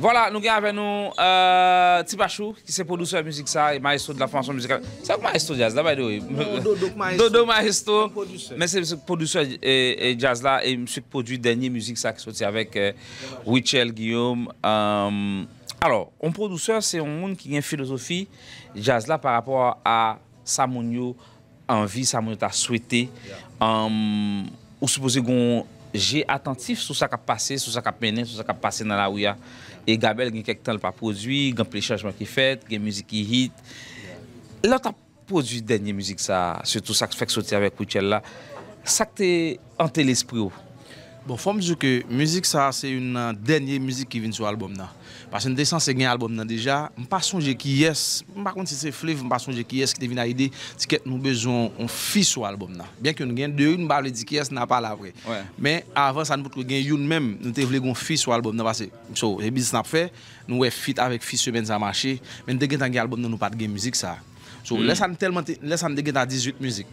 Vola, nou gen avè nou euh, Tipachou, ki se produseur müzik sa E maestro de la fonasyon müzik Se ak maestro jazz la, by the way Dodo maestro Mese produseur jazz la E msik produseur denye müzik sa Ki soti avèk Ouichel, euh, Guillaume euh, Alors, on produseur se on moun ki gen filosofi Jazz la par rapport a Sa moun yo anvi Sa moun yo ta swete Ou suppose goun jè attentif sou sa ka pase, sou sa ka pene, sou sa ka pase nan la ouya. E gabel gen kek tan l pa prodwi, gen ple chanjman ki fet, gen mizi ki hit. Lò ta prodwi denye mizi sa, sè tou sa fek soti avek koutchèl la, sa te hante l espri ou? Muzik sa se yon denye mouzik ki vin sou alboum nan. Pasen nou te sanse gen alboum nan deja, mpa sonje ki yes. Mpa kont se se flev, mpa sonje ki yes ki te vina ide ti ket nou bezon, nou fi sou alboum nan. Bien ki yon gen, de yon mba avle di ki yes nan pa la vre. Men avan sa nou potre gen yon menm, nou te vle gon fi sou alboum nan. So, e bizis nap fe, nou we fit avek fi sou ben za mache, men de gen tan gen alboum nan nou pat gen mouzik sa. So, lesan nou de gen tan 18 mouzik.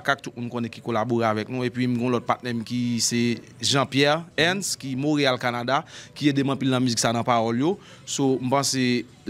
qu'on tout qui collabore avec nous. Et puis, y un l'autre partenaire qui c'est Jean-Pierre Ernst qui est Montréal, Canada, qui est pile dans la musique, ça n'a pas eu lieu. So, je pense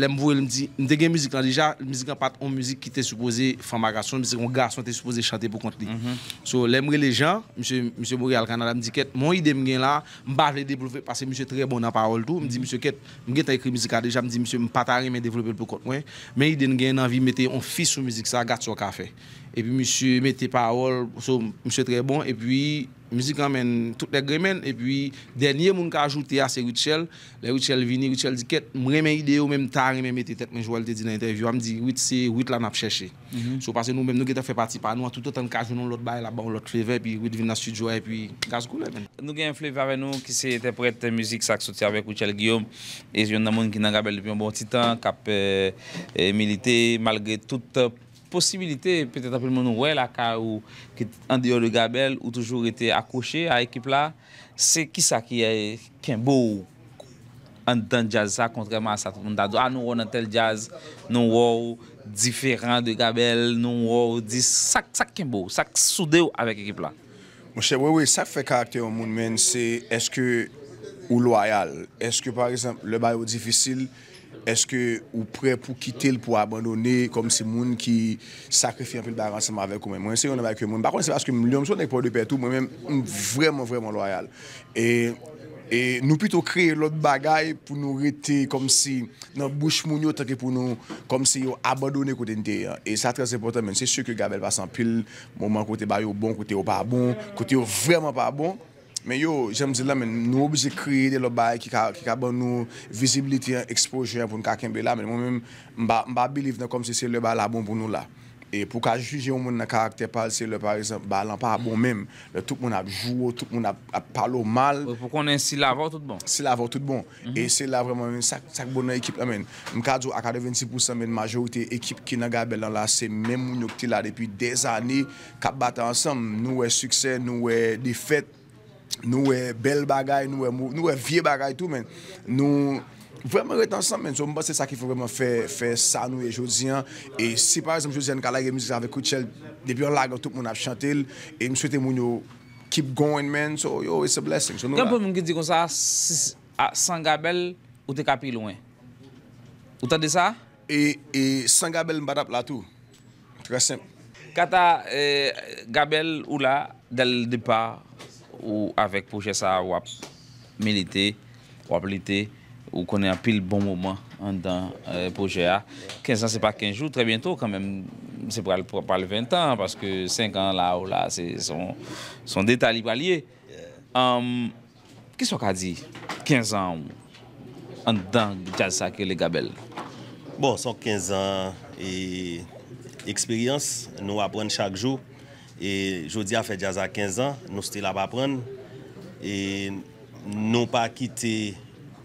Le m vwel m di, n de gen müzik lan deja, m m zika pat an m müzik ki te soupose famagasyon, m zika an gason te soupose chate pou kont li. Mhm. Sou lemre le jan, m sè M. Boreal Kanada m di ket, m y ide m gen la, m bave le de pou fè, passe m sè tre bon an paol tou, m di m mhm. sè ket, m gen ta ekri m zika deja, m dè m sè m patare m devolope pou kont we, men ide m gen anvi m te on fisse ou m zik sa, gote sou ka fe. E pi m sè m te paol, m sè tre bon, e pi... Muzik an men, tout le gremen, e pi denye moun ka ajoute a se Richelle, mhm. le Richelle vini, Richelle di ket, mremen ide yo menm tan, mremen te tek menjou al te di nan interview, am di, wit se, wit lan ap chèche. So pasè nou menm nou gen te fè pati pa nou, an tout an kajounon lout baye la ban, lout fèvè, pi wit vin nan studio, e pi gaz kou lè men. Nou gen fèvè avè nou ki se etèpouète muzik saksoti avèk Richelle Guillaume, e zyon nan moun ki nan gabè lupyon bon titan, kap euh, euh, milite, malgré tout... Euh, posibilite, petè apèl moun nou wè la ka ou ki an diyo le gabel ou toujou ite akouche a ekip la, se ki sa ki ken bou an ah, dan jaz sa kontreman sa moun dadwa. An nou wè nan tel jaz nou wè ou diferan de gabel, nou wè ou sak ken bou, sak soude ou avek ekip la. Monshe, wè wè, sak fè karakter ou moun men se eske ou loyal. Eske par exemple, le bayou difisil, Eske ou pre pou kite l pou abandone kom se moun ki sakrifye anpil ba ransan mavel koumen. Mwen se yon anpil koumen. Bakon se baske mlyon msou nèk pou de petou mwen mèm vreman vreman loyal. E nou pito kreye lot bagay pou nou rete kom se nan bouch moun yo take pou nou kom se yon abandone kote nte. E sa trase potan mwen se syo ke gabel pasan pil mouman kote ba yo bon, kote yo pa bon, kote yo vreman pa bon. Men yo, jèm zè lè men, nou obje kriye de lò bay ki ka bon nou Visibilite yon, ekspojè yon pou nou kakembe lè men Mwen mwen mwen mba believe nan komse se lè ba la bon pou nou la E pou ka jujye ou mwen nan karakter pal se lè par exemple Ba lan pa bon men, lè tout moun ap jwo, tout moun ap pal ou mal Ou pou konen si la vò tout bon Si la vò tout bon, mhm. bon e se la vò mwen mwen sak bon nan ekip lè men Mwen kajou akade 26% men, majorite ekip ki nan gabe lè lan la Se mè moun nou kte la depi des anè Ka batte ansèm, nou wè suksè, nou wè difèt Nou wè bel bagay, nou wè vie bagay tout men. Nou, vèmè wè et ansan men. So mwen bè se sa ki fè sa nou e jodzyan. E si parizm jodzyan ka lage mizik avè koutchel, debi an lag an tout moun ap chantil, e mwen swete moun yo keep going men. So yo, it's a blessing. Yon pou mwen ki di kon sa, san gabel ou te kapi louen? Ou ta de sa? E, e san gabel mbada plato. Très simple. Kata eh, gabel ou la, del depa... ou avec projet ça ou militer ou militer ou qu'on est un pile bon moment dans le euh, projet A. 15 ans, ce n'est pas 15 jours, très bientôt quand même, c'est pour pas le 20 ans, parce que 5 ans là ou là, c'est son, son détail lié. Um, Qu'est-ce qu'on a dit 15 ans en projet, jazz et les gabel Bon, sont 15 ans et expérience, nous apprenons chaque jour. e jodi a fe jaza 15 an nou se te la pa pran e nou pa kite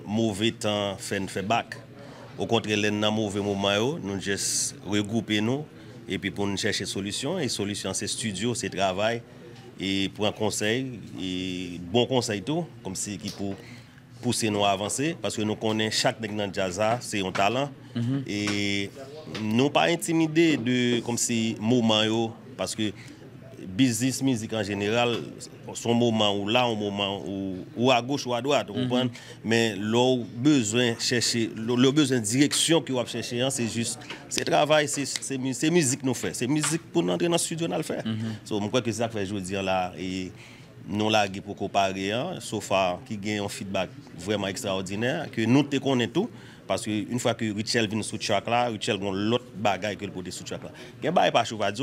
mouve tan fen fe bak ou kontre lè nan mouve mou mayon nou jes regoupe nou epi pou nou chèche solusyon e solusyon se studio, se travay e pou an konsey e bon konsey tou pou se nou avanse paske nou konen chak nan jaza se yon talan mhm. e nou pa intimide mou mayon paske business musique en général, son moment ou là, un moment ou, à gauche ou à droite, mhm. mais leur besoin chercher, leur besoin de direction qu'ils vont chercher, hein, c'est juste, c'est travail, c'est musique nous fait, c'est musique pour nous entrer dans le studio, nous le faire. Donc, mhm. je crois que c'est ça que je veux dire là. Et, nous là, pour comparer, hein, sauf qui gagne un feedback vraiment extraordinaire, que nous te connaissons tout. Parce qu'une fois que Richel vient sous le là, Richel a l'autre bagaille que le côté sous track là. Il n'y a pas de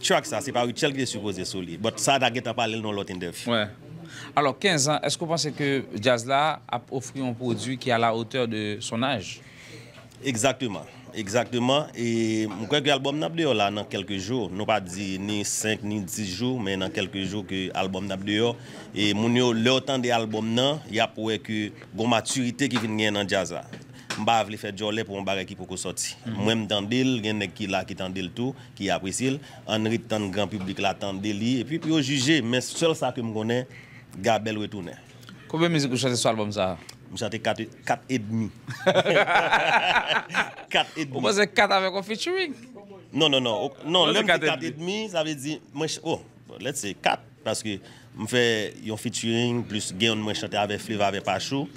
Tchouak sa, se pa ou tchèl ki de supoze sou li. Bout sa da get apal el nou lot endev. Alors, 15 ans, eskou panse ke Jazla ap ofri yon prodou ki a la oteur de son aj? Eksaktouman, eksaktouman. Mwen kwen ke alboum nap deyo la nan kelke jou. Nou pa di ni 5 ni 10 jou, men nan kelke jou ke alboum nap deyo. Mwen yo le otan de alboum non, nan, bon, yap wè ke gomaturite ki fin gen nan Jazla. Mbav li fet jolè pou mbare ki pou ko soti. Mhm. Mwen mtandele, gen nek ki la ki tandele tou, ki apresile. Anri tan grand publik la tandele li. E pi pou yo juje, men sel sa ke m konen, ga bel wetounen. Koube mizi kou chante salbom sa? M chante 4 et demi. Ou mwen se 4 avek ou featuring? Non, non, non. Non, lèm ki 4 et demi, sa ve di, mwen chante, oh, let se, 4. Paske mwen fè yon featuring, plus gen mwen chante avek Fleva, avek Pachou.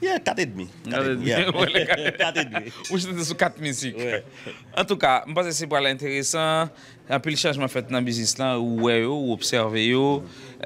Yè, 4,5. 4,5. Wè lè 4,5. Ou jè dè sou 4,5. Wè. En tout cas, m'pase se pralè interésan, apil chanj m'a fèt nan bizistan, ou wè yo, ou observe yo.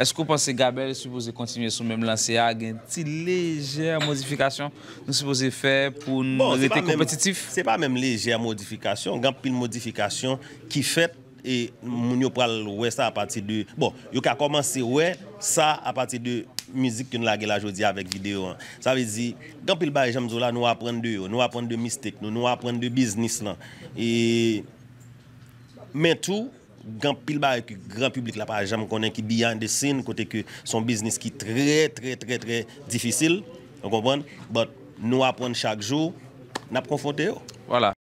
Eskou panse Gabel, sou pose de kontinuyè sou mèm lanse ah, ya, gen ti lèjè modifikasyon, nou sou pose fè pou nou bon, etè kompetitif? Se pa mèm lèjè modifikasyon, gen apil modifikasyon ki fèt, et nous yo ouais ça à partir de bon on commencé ouais ça à partir de musique que nous lage la jodi avec vidéo ça veut dire quand pile bail nous apprendre de nous apprendre de mystiques, nous nous apprendre de business là et mais tout grand pile bail grand public là par jamais connaît qui derrière de signes, côté que son business qui très très très très difficile on comprenez mais nous apprendre chaque jour n'a confronté voilà